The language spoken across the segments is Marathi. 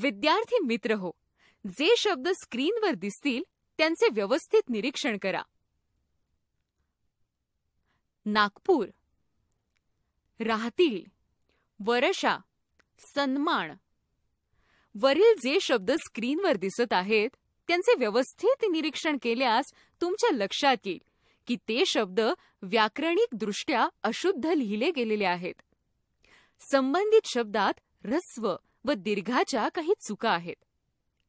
विद्यार्थी मित्र हो जे शब्द स्क्रीनवर दिसतील त्यांचे व्यवस्थित निरीक्षण करा नागपूर राहतील वर्षा सन्मान वरील जे शब्द स्क्रीनवर दिसत आहेत त्यांचे व्यवस्थित निरीक्षण केल्यास तुमच्या लक्षात येईल की ते शब्द व्याकरणिक दृष्ट्या अशुद्ध लिहिले गेलेले आहेत संबंधित शब्दात ह्रस्व व दीर्घाच्या काही चुका आहेत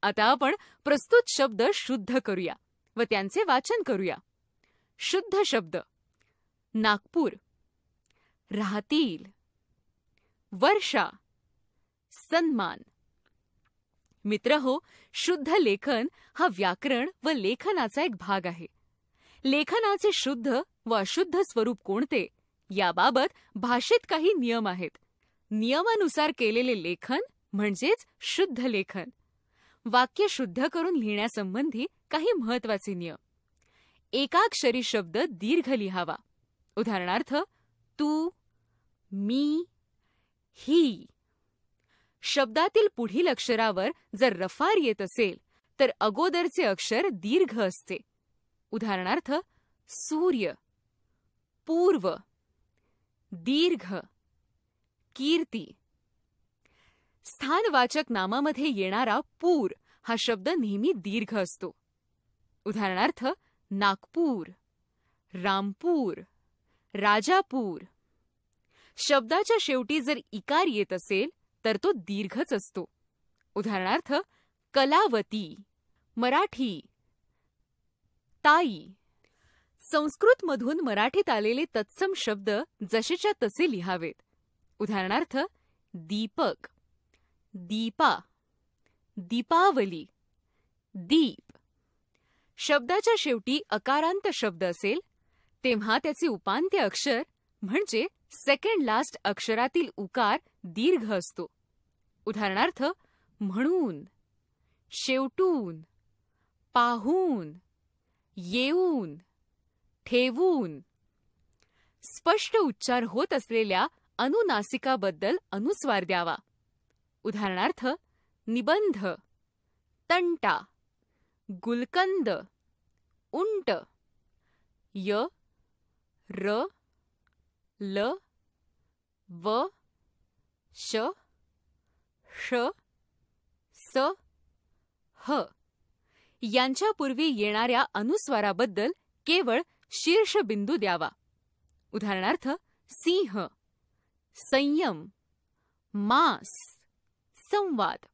आता आपण प्रस्तुत शब्द शुद्ध करूया व त्यांचे वाचन करूया शुद्ध शब्द नागपूर राहतील वर्षा सन्मान मित्र हो शुद्ध लेखन हा व्याकरण व लेखनाचा एक भाग आहे लेखनाचे शुद्ध व अशुद्ध स्वरूप कोणते याबाबत भाषेत काही नियम आहेत नियमानुसार केलेले लेखन म्हणजेच शुद्ध लेखन वाक्य शुद्ध करून लिहिण्यासंबंधी काही महत्वाचे नियम एकाक्षरी शब्द दीर्घ लिहावा उदाहरणार्थ तू मी ही शब्दातील पुढील अक्षरावर जर रफार येत असेल तर अगोदरचे अक्षर दीर्घ असते उदाहरणार्थ सूर्य पूर्व दीर्घ कीर्ती स्थानवाचक नामामध्ये येणारा पूर हा शब्द नेहमी दीर्घ असतो उदाहरणार्थ नागपूर रामपूर राजापूर शब्दाच्या शेवटी जर इकार येत असेल तर तो दीर्घच असतो उदाहरणार्थ कलावती मराठी ताई संस्कृतमधून मराठीत आलेले तत्सम शब्द जसेच्या तसे लिहावेत उदाहरणार्थ दीपक दीपा दीपावली दीप शब्दाच्या शेवटी अकारांत शब्द असेल तेव्हा त्याचे उपांत्य अक्षर म्हणजे सेकंड लास्ट अक्षरातील उकार दीर्घ असतो उदाहरणार्थ म्हणून शेवटून पाहून येऊन ठेवून स्पष्ट उच्चार होत असलेल्या अनुनासिकाबद्दल अनुस्वार द्यावा उदाहरणार्थ निबंध तंटा गुलकंद उंट य र ल व श श स ह यांच्यापूर्वी येणाऱ्या अनुस्वाराबद्दल केवळ शीर्षबिंदू द्यावा उदाहरणार्थ सिंह संयम मास. संवाद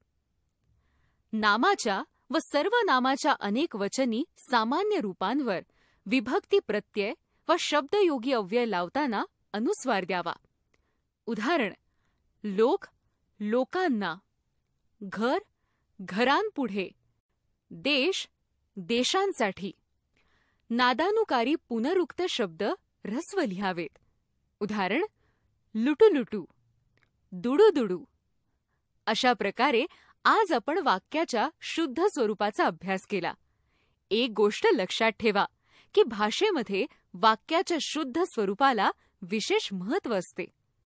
नामाच्या व नामाच्या अनेक वचनी सामान्य रूपांवर विभक्ती प्रत्यय व शब्दयोगी अव्यय लावताना अनुस्वार द्यावा उदाहरण लोक लोकांना घर घरांपुढे देश देशांसाठी नादानुकारी पुनरुक्त शब्द रस्व लिहावेत उदाहरण दुडू दुडू अशा प्रकारे आज आपण वाक्याच्या शुद्ध स्वरूपाचा अभ्यास केला एक गोष्ट लक्षात ठेवा की भाषेमध्ये वाक्याच्या शुद्ध स्वरूपाला विशेष महत्त्व असते